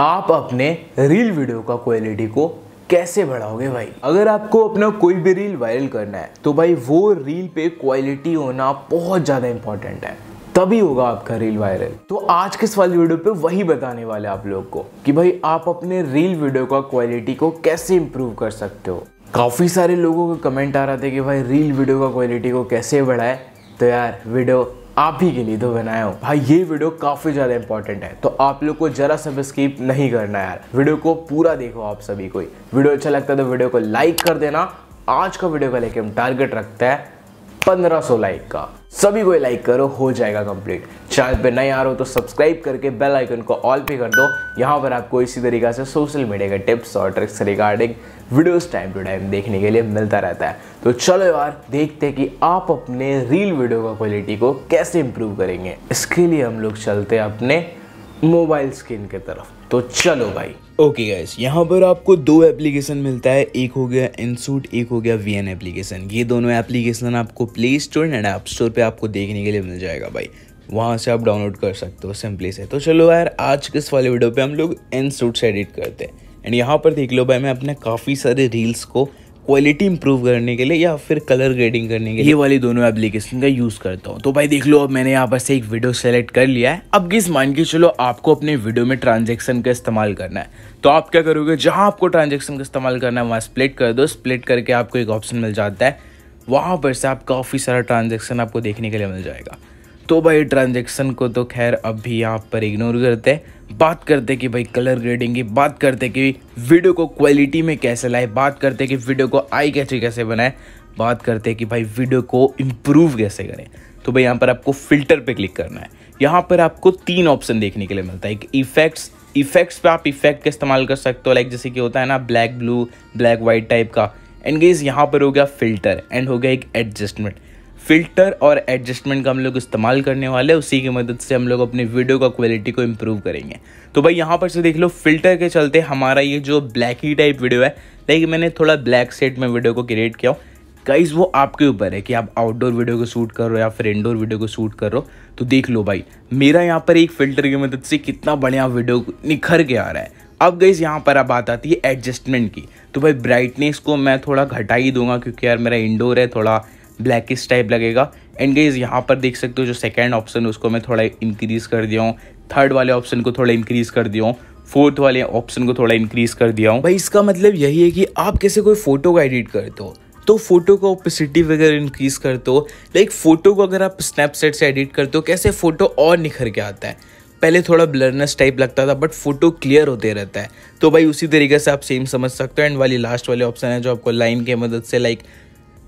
आप अपने reel video का क्वालिटी को कैसे बढ़ाओगे भाई अगर आपको अपना कोई भी रील वायरल करना है तो भाई वो रील पे क्वालिटी होना बहुत ज़्यादा इंपॉर्टेंट है तभी होगा आपका रील वायरल तो आज के सवाल वीडियो पे वही बताने वाले आप लोग को कि भाई आप अपने रील वीडियो का क्वालिटी को कैसे इंप्रूव कर सकते हो काफ़ी सारे लोगों का कमेंट आ रहा था कि भाई रील वीडियो का क्वालिटी को कैसे बढ़ाए तो यार वीडियो आप ही के लिए तो बनाया हूँ भाई ये वीडियो काफ़ी ज़्यादा इंपॉर्टेंट है तो आप लोग को जरा सब स्किप नहीं करना यार वीडियो को पूरा देखो आप सभी को वीडियो अच्छा लगता है तो वीडियो को लाइक कर देना आज का वीडियो का लेके हम टारगेट रखते हैं 1500 लाइक का सभी को लाइक करो हो जाएगा कंप्लीट चैनल पे नए आ रहे हो तो सब्सक्राइब करके बेल आइकन को ऑल पे कर दो यहाँ पर आपको इसी तरीके से सोशल मीडिया के टिप्स और tricks regarding videos time to time देखने के लिए मिलता रहता है तो चलो यार देखते हैं कि आप अपने रील वीडियो का क्वालिटी को कैसे इम्प्रूव करेंगे इसके लिए हम लोग चलते हैं अपने मोबाइल स्क्रीन की तरफ तो चलो भाई ओके okay गाइस यहाँ पर आपको दो एप्लीकेशन मिलता है एक हो गया इंसूट एक हो गया वी एन एप्लीकेशन ये दोनों एप्लीकेशन आपको play store and app store पे आपको देखने के लिए मिल जाएगा भाई वहाँ से आप डाउनलोड कर सकते हो सिंपली से तो चलो यार आज के इस वाले वीडियो पे हम लोग इन से एडिट करते हैं एंड यहाँ पर देख लो भाई मैं अपने काफ़ी सारे रील्स को क्वालिटी इंप्रूव करने के लिए या फिर कलर ग्रेडिंग करने के लिए ये वाली दोनों एप्लीकेशन का यूज़ करता हूँ तो भाई देख लो अब मैंने यहाँ पर से एक वीडियो सेलेक्ट कर लिया है अब किस मान के चलो आपको अपने वीडियो में ट्रांजेक्शन का इस्तेमाल करना है तो आप क्या करोगे जहाँ आपको ट्रांजेक्शन का इस्तेमाल करना है वहाँ स्प्लिट कर दो स्प्लिट करके आपको एक ऑप्शन मिल जाता है वहाँ पर से आप काफ़ी सारा ट्रांजेक्शन आपको देखने के लिए मिल जाएगा तो भाई ट्रांजेक्शन को तो खैर अब भी यहाँ पर इग्नोर करते हैं बात करते कि भाई कलर ग्रेडिंग की बात करते कि वीडियो को क्वालिटी में कैसे लाए बात करते कि वीडियो को आई कैची कैसे बनाए बात करते कि भाई वीडियो को इम्प्रूव कैसे करें तो भाई यहाँ पर आपको फिल्टर पे क्लिक करना है यहाँ पर आपको तीन ऑप्शन देखने के लिए मिलता है एक इफेक्ट्स इफेक्ट्स पे आप इफेक्ट का इस्तेमाल कर सकते हो लाइक जैसे कि होता है ना black blue black white type का एंड गेज यहाँ पर हो गया फिल्टर एंड हो गया एक एडजस्टमेंट फ़िल्टर और एडजस्टमेंट का हम लोग इस्तेमाल करने वाले हैं उसी की मदद से हम लोग अपने वीडियो का क्वालिटी को इम्प्रूव करेंगे तो भाई यहाँ पर से देख लो फिल्टर के चलते हमारा ये जो ब्लैक ही टाइप वीडियो है लाइक मैंने थोड़ा ब्लैक सेट में वीडियो को क्रिएट किया गाइज वो आपके ऊपर है कि आप आउटडोर वीडियो को शूट कर रहे हो या फिर इंडोर वीडियो को शूट कर रहे हो तो देख लो भाई मेरा यहाँ पर एक फ़िल्टर की मदद से कितना बढ़िया वीडियो निखर के आ रहा है अब गईज यहाँ पर अब बात आती है एडजस्टमेंट की तो भाई ब्राइटनेस को मैं थोड़ा घटा ही दूंगा क्योंकि यार मेरा इंडोर है थोड़ा ब्लैकिस टाइप लगेगा एंड गेज यहाँ पर देख सकते हो जो सेकेंड ऑप्शन उसको मैं थोड़ा इंक्रीज़ कर दिया हूँ थर्ड वाले ऑप्शन को थोड़ा इंक्रीज़ कर दिया हूँ फोर्थ वाले ऑप्शन को थोड़ा इंक्रीज़ कर दिया हूँ भाई इसका मतलब यही है कि आप कैसे कोई फोटो का एडिट करते हो तो फोटो का ओपेसिटी वगैरह इंक्रीज़ करते हो लाइक फ़ोटो को अगर आप स्नैपचैट से एडिट करते हो कैसे फ़ोटो और निखर के आता है पहले थोड़ा ब्लरनेस टाइप लगता था बट फोटो क्लियर होते रहता है तो भाई उसी तरीके से आप सेम समझ सकते हो एंड वाली लास्ट वाले ऑप्शन है जो आपको लाइन की मदद से like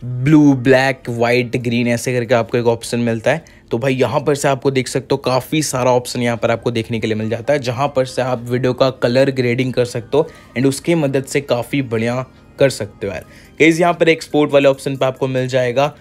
blue black white green ऐसे करके आपको एक ऑप्शन मिलता है तो भाई यहाँ पर से आपको देख सकते हो काफ़ी सारा ऑप्शन यहाँ पर आपको देखने के लिए मिल जाता है जहाँ पर से आप वीडियो का कलर ग्रेडिंग कर सकते हो एंड उसकी मदद से काफ़ी बढ़िया कर सकते हो यार गईज यहाँ पर एक्सपोर्ट वाले ऑप्शन पर आपको मिल जाएगा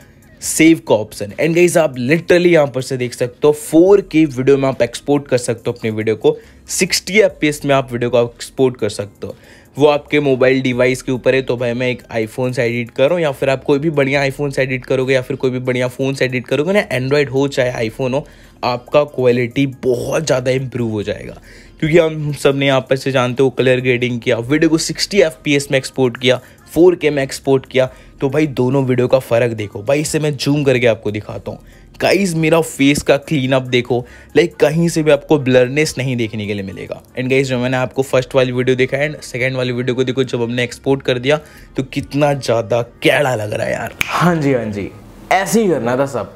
सेव का ऑप्शन एंड गाइज आप लिटरली यहाँ पर से देख सकते हो फोर के वीडियो में आप एक्सपोर्ट कर सकते हो अपने वीडियो को सिक्सटी एफ में आप वीडियो को एक्सपोर्ट कर सकते हो वो आपके मोबाइल डिवाइस के ऊपर है तो भाई मैं एक आईफोन से एडिट करूँ या फिर आप कोई भी बढ़िया आईफोन से एडिट करोगे या फिर कोई भी बढ़िया फ़ोन से एडिट करोगे ना एंड्रॉयड हो चाहे आईफोन हो आपका क्वालिटी बहुत ज़्यादा इम्प्रूव हो जाएगा क्योंकि हम सब ने आप से जानते हो कलर ग्रेडिंग किया वीडियो को 60 एफ में एक्सपोर्ट किया 4K में एक्सपोर्ट किया तो भाई दोनों वीडियो का फ़र्क देखो भाई इसे मैं जूम करके आपको दिखाता हूँ गाइज मेरा फेस का क्लीन अप देखो लाइक कहीं से भी आपको ब्लरनेस नहीं देखने के लिए मिलेगा एंड गाइज जो मैंने आपको फर्स्ट वाली वीडियो देखा एंड सेकेंड वाली वीडियो को देखो जब हमने एक्सपोर्ट कर दिया तो कितना ज़्यादा कैड़ा लग रहा है यार हाँ जी हाँ जी ऐसे ही करना था सब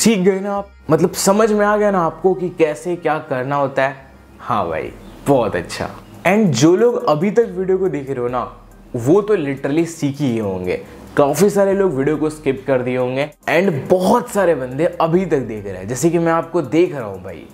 सीख गए ना आप मतलब समझ में आ गया ना आपको कि कैसे क्या करना होता है हाँ भाई बहुत अच्छा एंड जो लोग अभी तक वीडियो को देख रहे हो ना वो तो लिटरली सीख ही होंगे काफ़ी सारे लोग वीडियो को स्किप कर दिए होंगे एंड बहुत सारे बंदे अभी तक देख रहे हैं जैसे कि मैं आपको देख रहा हूँ भाई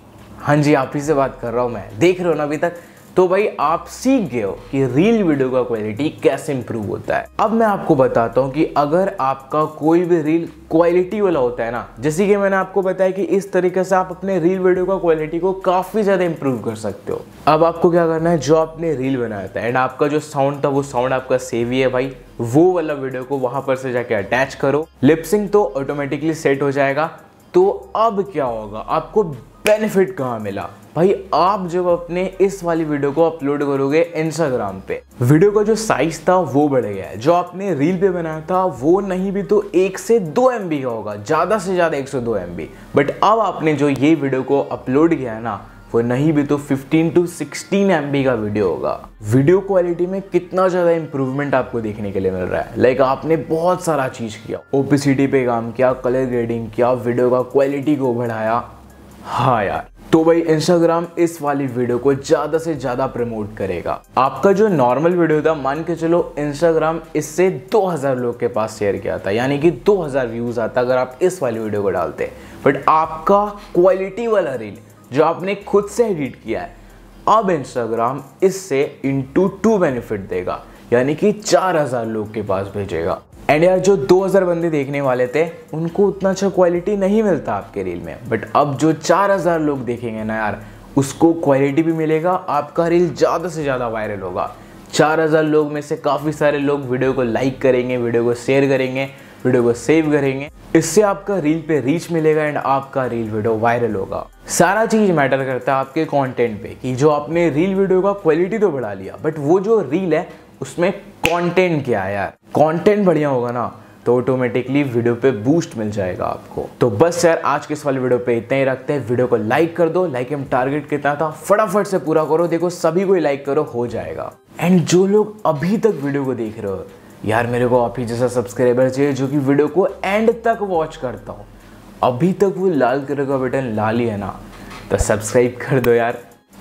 हाँ जी आप ही से बात कर रहा हूँ मैं देख रहे हो ना अभी तक तो भाई आप सीख गए हो कि रील वीडियो का क्वालिटी कैसे इंप्रूव होता है अब मैं आपको बताता हूँ कि अगर आपका कोई भी रील क्वालिटी वाला होता है ना जैसे कि मैंने आपको बताया कि इस तरीके से आप अपने रील वीडियो का क्वालिटी को काफ़ी ज़्यादा इंप्रूव कर सकते हो अब आपको क्या करना है जो आपने रील बनाया था एंड आपका जो साउंड था वो साउंड आपका सेव ही है भाई वो वाला वीडियो को वहां पर से जाके अटैच करो लिपसिंग तो ऑटोमेटिकली सेट हो जाएगा तो अब क्या होगा आपको बेनिफिट कहाँ मिला भाई आप जब अपने इस वाली वीडियो को अपलोड करोगे इंस्टाग्राम पे वीडियो का जो साइज था वो बढ़ गया है जो आपने रील पे बनाया था वो नहीं भी तो एक से दो एम का होगा ज़्यादा से ज़्यादा एक सौ दो एम बट अब आपने जो ये वीडियो को अपलोड किया है ना वो नहीं भी तो 15 टू 16 एम का वीडियो होगा वीडियो क्वालिटी में कितना ज़्यादा इंप्रूवमेंट आपको देखने के लिए मिल रहा है लाइक like आपने बहुत सारा चीज़ किया ओपीसीटी पे काम किया कलर ग्रेडिंग किया वीडियो का क्वालिटी को बढ़ाया हाँ यार तो भाई इंस्टाग्राम इस वाली वीडियो को ज़्यादा से ज़्यादा प्रमोट करेगा आपका जो नॉर्मल वीडियो था मान के चलो इंस्टाग्राम इससे 2000 लोग के पास शेयर किया था यानी कि 2000 व्यूज़ आता अगर आप इस वाली वीडियो को डालते बट आपका क्वालिटी वाला रील जो आपने खुद से एडिट किया है अब इंस्टाग्राम इससे इंटू टू बेनिफिट देगा यानी कि चार लोग के पास भेजेगा एंड यार जो 2000 बंदे देखने वाले थे उनको उतना अच्छा क्वालिटी नहीं मिलता आपके रील में बट अब जो 4000 लोग देखेंगे ना यार उसको क्वालिटी भी मिलेगा आपका रील ज़्यादा से ज़्यादा वायरल होगा 4000 लोग में से काफ़ी सारे लोग वीडियो को लाइक करेंगे वीडियो को शेयर करेंगे वीडियो को सेव करेंगे इससे आपका रील पे रीच मिलेगा एंड आपका रील वीडियो वायरल होगा सारा चीज़ मैटर करता है आपके कंटेंट पे कि जो आपने रील वीडियो का क्वालिटी तो बढ़ा लिया बट वो जो रील है उसमें कंटेंट क्या है यार कंटेंट बढ़िया होगा ना तो ऑटोमेटिकली वीडियो पे बूस्ट मिल जाएगा आपको तो बस यार आज के इस वाले वीडियो पे इतना ही रखते हैं वीडियो को लाइक कर दो लाइक एम टारगेट कितना था फटाफट से पूरा करो देखो सभी को लाइक करो हो जाएगा एंड जो लोग अभी तक वीडियो को देख रहे हो यार मेरे को आप ही जैसा सब्सक्राइबर चाहिए जो कि वीडियो को एंड तक वॉच करता हूँ अभी तक वो लाल कलर का बटन लाल ही है ना तो सब्सक्राइब कर दो यार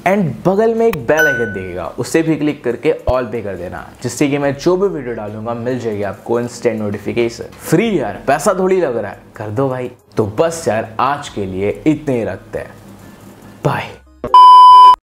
एंड बगल में एक बेल आइकन देखेगा उसे भी क्लिक करके ऑल पे कर देना जिससे कि मैं जो भी वीडियो डालूंगा मिल जाएगी आपको इंस्टेंट नोटिफिकेशन फ्री यार पैसा थोड़ी लग रहा है कर दो भाई तो बस यार आज के लिए इतने ही रखते हैं बाय